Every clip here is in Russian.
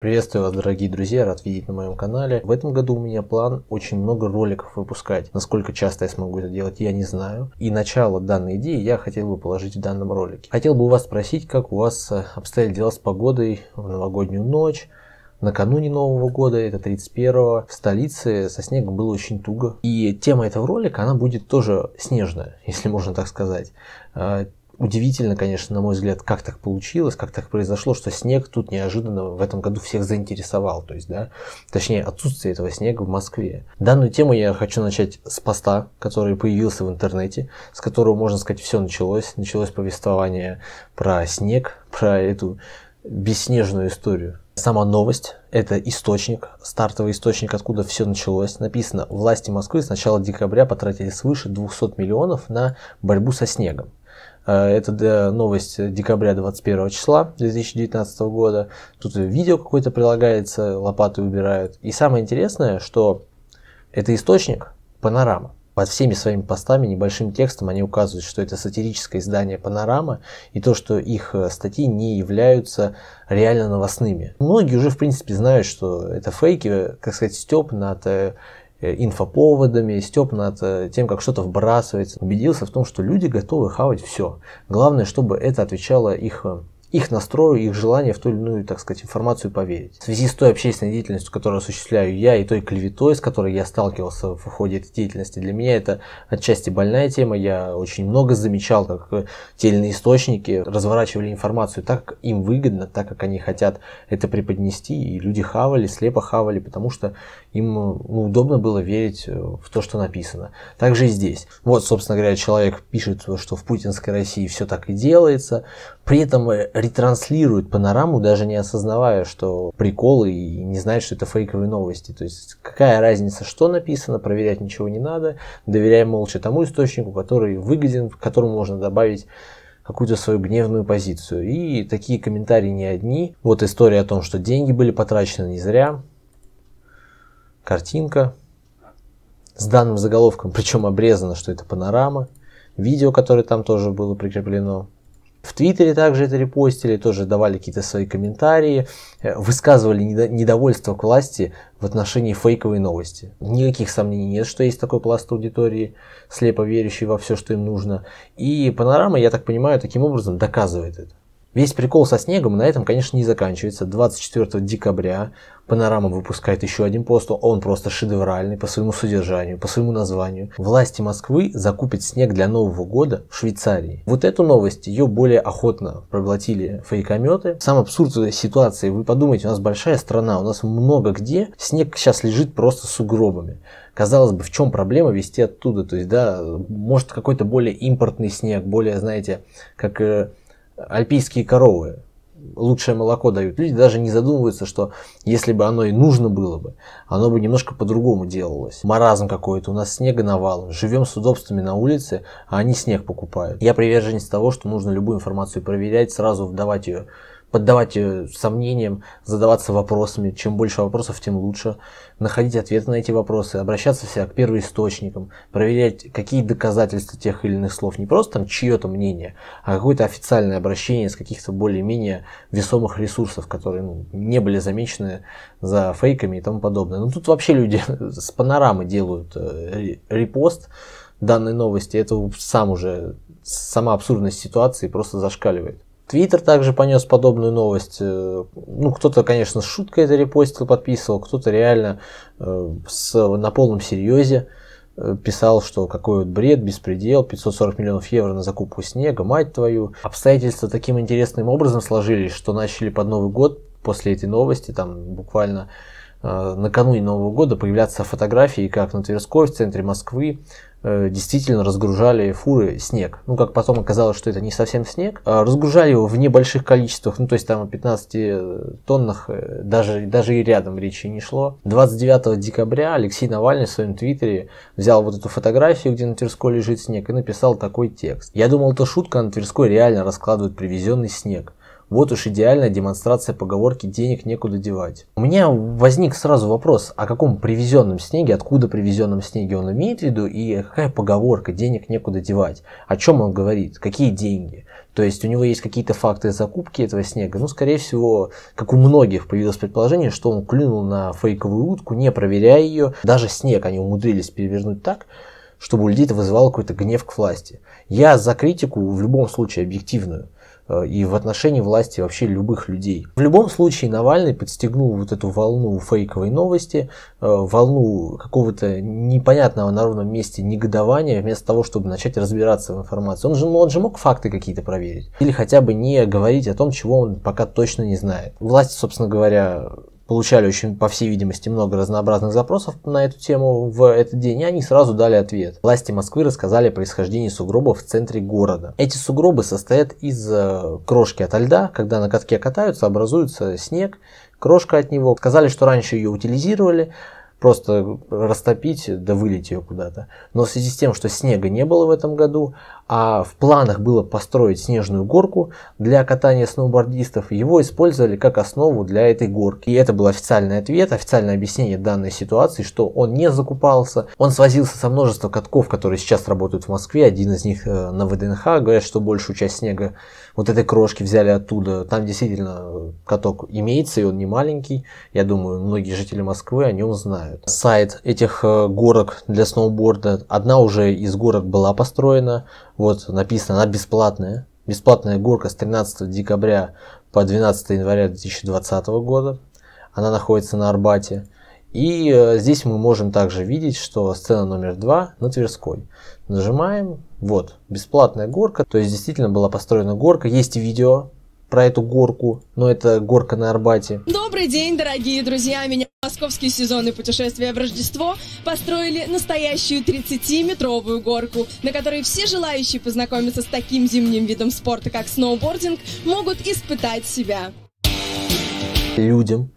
Приветствую вас, дорогие друзья, рад видеть на моем канале. В этом году у меня план очень много роликов выпускать. Насколько часто я смогу это делать, я не знаю. И начало данной идеи я хотел бы положить в данном ролике. Хотел бы у вас спросить, как у вас э, обстоят дела с погодой в новогоднюю ночь, накануне Нового года, это 31-го, в столице со снегом было очень туго. И тема этого ролика, она будет тоже снежная, если можно так сказать. Э, Удивительно, конечно, на мой взгляд, как так получилось, как так произошло, что снег тут неожиданно в этом году всех заинтересовал, то есть, да, точнее, отсутствие этого снега в Москве. Данную тему я хочу начать с поста, который появился в интернете, с которого, можно сказать, все началось. Началось повествование про снег, про эту бесснежную историю. Сама новость – это источник, стартовый источник, откуда все началось. Написано, власти Москвы с начала декабря потратили свыше 200 миллионов на борьбу со снегом. Э, это новость декабря 21 числа 2019 года. Тут видео какое-то прилагается, лопаты убирают. И самое интересное, что это источник «Панорама». Под всеми своими постами небольшим текстом они указывают, что это сатирическое издание «Панорама» и то, что их э, статьи не являются реально новостными. Многие уже, в принципе, знают, что это фейки, э, как сказать, степ над Э, инфоповодами, степ над э, тем, как что-то вбрасывается. Убедился в том, что люди готовы хавать все. Главное, чтобы это отвечало их э, их настрою, их желание в ту или иную, так сказать, информацию поверить. В связи с той общественной деятельностью, которую осуществляю я, и той клеветой, с которой я сталкивался в ходе этой деятельности, для меня это отчасти больная тема. Я очень много замечал, как те или иные источники разворачивали информацию так, как им выгодно, так, как они хотят это преподнести, и люди хавали, слепо хавали, потому что им ну, удобно было верить э, в то, что написано. Также и здесь. Вот, собственно говоря, человек пишет, что в путинской России все так и делается, при этом э, ретранслирует панораму, даже не осознавая, что приколы и не знает, что это фейковые новости. То есть какая разница, что написано, проверять ничего не надо, доверяем молча тому источнику, который выгоден, к которому можно добавить какую-то свою гневную позицию. И такие комментарии не одни. Вот история о том, что деньги были потрачены не зря. Картинка с данным заголовком, причем обрезано, что это панорама. Видео, которое там тоже было прикреплено. В Твиттере также это репостили, тоже давали какие-то свои комментарии, э, высказывали недовольство к власти в отношении фейковой новости. Никаких сомнений нет, что есть такой пласт аудитории, слепо верящий во все, что им нужно. И панорама, я так понимаю, таким образом доказывает это. Весь прикол со снегом на этом, конечно, не заканчивается. 24 декабря Панорама выпускает еще один пост, он просто шедевральный по своему содержанию, по своему названию. Власти Москвы закупят снег для Нового года в Швейцарии. Вот эту новость, ее более охотно проглотили фейкометы. Сам абсурд ситуации, вы подумайте, у нас большая страна, у нас много где, снег сейчас лежит просто сугробами. Казалось бы, в чем проблема вести оттуда? То есть, да, может какой-то более импортный снег, более, знаете, как э, альпийские коровы лучшее молоко дают. Люди даже не задумываются, что если бы оно и нужно было бы, оно бы немножко по-другому делалось. Маразм какой-то, у нас снега навалом, живем с удобствами на улице, а они снег покупают. Я приверженец того, что нужно любую информацию проверять, сразу вдавать ее поддавать э, сомнениям, задаваться вопросами. Чем больше вопросов, тем лучше. Находить ответы на эти вопросы, обращаться всегда к первоисточникам, проверять, какие доказательства тех или иных слов. Не просто там чье-то мнение, а какое-то официальное обращение с каких-то более-менее весомых ресурсов, которые ну, не были замечены за фейками и тому подобное. Ну тут вообще люди с панорамы делают э, репост данной новости. Это сам уже сама абсурдность ситуации просто зашкаливает. Твиттер также понес подобную новость. Э, ну, кто-то, конечно, с шуткой это репостил, подписывал, кто-то реально э, с, на полном серьезе э, писал, что какой вот бред, беспредел, 540 миллионов евро на закупку снега, мать твою. Обстоятельства таким интересным образом сложились, что начали под Новый год после этой новости, там буквально накануне Нового года появляться фотографии, как на Тверской, в центре Москвы, Э, действительно разгружали фуры снег. Ну, как потом оказалось, что это не совсем снег. А разгружали его в небольших количествах, ну, то есть там о 15 тоннах э, даже, даже и рядом речи не шло. 29 декабря Алексей Навальный в своем твиттере взял вот эту фотографию, где на Тверской лежит снег, и написал такой текст. «Я думал, это шутка, на Тверской реально раскладывают привезенный снег. Вот уж идеальная демонстрация поговорки «денег некуда девать». У меня возник сразу вопрос, о каком привезенном снеге, откуда привезенном снеге он имеет в виду и какая поговорка «денег некуда девать», о чем он говорит, какие деньги. То есть у него есть какие-то факты закупки этого снега. Ну, скорее всего, как у многих появилось предположение, что он клюнул на фейковую утку, не проверяя ее. Даже снег они умудрились перевернуть так, чтобы у людей это вызывало какой-то гнев к власти. Я за критику в любом случае объективную. Э, и в отношении власти вообще любых людей. В любом случае Навальный подстегнул вот эту волну фейковой новости, э, волну какого-то непонятного на ровном месте негодования, вместо того, чтобы начать разбираться в информации. Он же, ну, он же мог факты какие-то проверить. Или хотя бы не говорить о том, чего он пока точно не знает. Власть, собственно говоря, получали очень, по всей видимости, много разнообразных запросов на эту тему в этот день, и они сразу дали ответ. Власти Москвы рассказали о происхождении сугробов в центре города. Эти сугробы состоят из э, крошки от льда, когда на катке катаются, образуется снег, крошка от него. Сказали, что раньше ее утилизировали, просто растопить, да вылить ее куда-то. Но в связи с тем, что снега не было в этом году, а в планах было построить снежную горку для катания сноубордистов, его использовали как основу для этой горки. И это был официальный ответ, официальное объяснение данной ситуации, что он не закупался, он свозился со множества катков, которые сейчас работают в Москве, один из них э, на ВДНХ, говорят, что большую часть снега вот этой крошки взяли оттуда, там действительно э, каток имеется, и он не маленький, я думаю, многие жители Москвы о нем знают. Сайт этих э, горок для сноуборда, одна уже из горок была построена, вот написано, она бесплатная. Бесплатная горка с 13 декабря по 12 января 2020 года. Она находится на Арбате. И э, здесь мы можем также видеть, что сцена номер 2 на Тверской. Нажимаем, вот, бесплатная горка, то есть действительно была построена горка, есть видео про эту горку, но это горка на Арбате. Добрый день, дорогие друзья, меня московские сезонные путешествия в Рождество построили настоящую 30-метровую горку, на которой все желающие познакомиться с таким зимним видом спорта, как сноубординг, могут испытать себя. Людям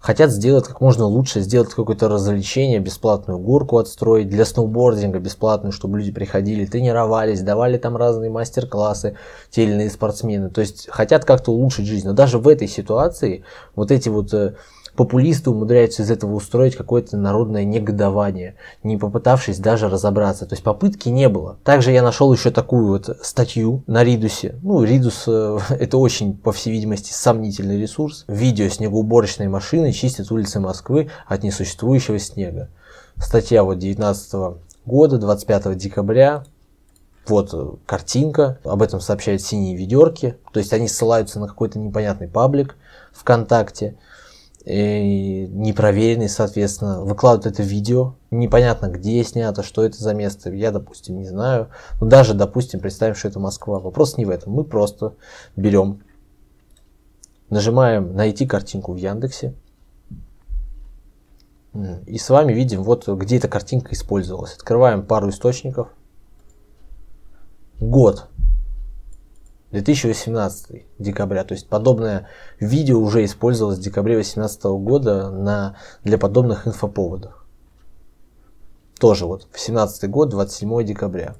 хотят сделать как можно лучше, сделать какое-то развлечение, бесплатную горку отстроить для сноубординга бесплатную, чтобы люди приходили, тренировались, давали там разные мастер-классы, те или иные спортсмены. То есть хотят как-то улучшить жизнь. Но даже в этой ситуации вот эти вот э, популисты умудряются из этого устроить какое-то народное негодование, не попытавшись даже разобраться. То есть попытки не было. Также я нашел еще такую вот статью на Ридусе. Ну, Ридус э, это очень, по всей видимости, сомнительный ресурс. Видео снегоуборочной машины чистит улицы Москвы от несуществующего снега. Статья вот 19 года, 25 декабря, вот э, картинка, об этом сообщают синие ведерки, то есть они ссылаются на какой-то непонятный паблик ВКонтакте, и непроверенный, соответственно, выкладывают это видео, непонятно где снято, что это за место, я, допустим, не знаю, но ну, даже, допустим, представим, что это Москва, вопрос не в этом, мы просто берем, нажимаем «Найти картинку в Яндексе», и с вами видим, вот где эта картинка использовалась. Открываем пару источников. Год 2018 декабря. То есть подобное видео уже использовалось в декабре 2018 года на, для подобных инфоповодов. Тоже вот 2017 год, 27 декабря.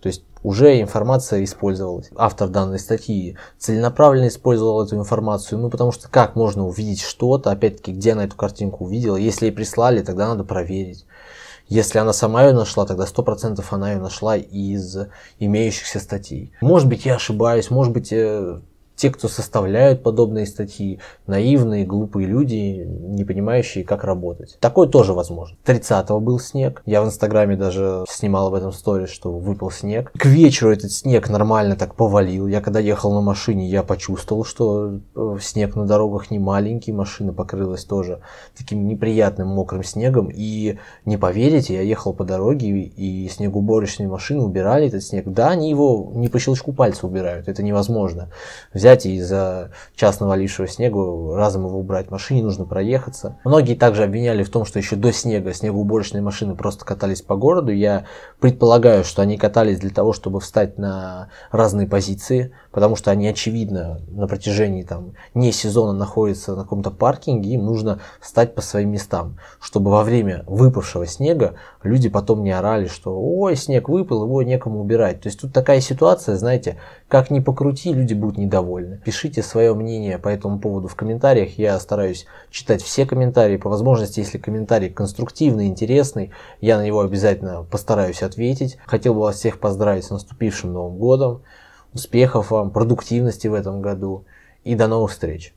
То есть уже информация использовалась. Автор данной статьи целенаправленно использовал эту информацию, ну потому что как можно увидеть что-то, опять-таки, где она эту картинку увидела, если ей прислали, тогда надо проверить. Если она сама ее нашла, тогда 100% она ее нашла из имеющихся статей. Может быть, я ошибаюсь, может быть, э, те, кто составляют подобные статьи, наивные, глупые люди, не понимающие, как работать. Такое тоже возможно. 30-го был снег. Я в Инстаграме даже снимал об этом сторис, что выпал снег. К вечеру этот снег нормально так повалил. Я когда ехал на машине, я почувствовал, что э, снег на дорогах не маленький, машина покрылась тоже таким неприятным мокрым снегом. И не поверите, я ехал по дороге, и снегоуборочные машины убирали этот снег. Да, они его не по щелчку пальца убирают, это невозможно. Взяли взять и из-за частного лившего снегу разом его убрать. Машине нужно проехаться. Многие также обвиняли в том, что еще до снега снегоуборочные машины просто катались по городу. Я предполагаю, что они катались для того, чтобы встать на разные позиции, потому что они, очевидно, на протяжении там, не сезона находятся на каком-то паркинге, им нужно встать по своим местам, чтобы во время выпавшего снега люди потом не орали, что «Ой, снег выпал, его некому убирать». То есть тут такая ситуация, знаете, как ни покрути, люди будут недовольны. Пишите свое мнение по этому поводу в комментариях. Я стараюсь читать все комментарии. По возможности, если комментарий конструктивный, интересный, я на него обязательно постараюсь ответить. Хотел бы вас всех поздравить с наступившим Новым Годом. Успехов вам, продуктивности в этом году. И до новых встреч!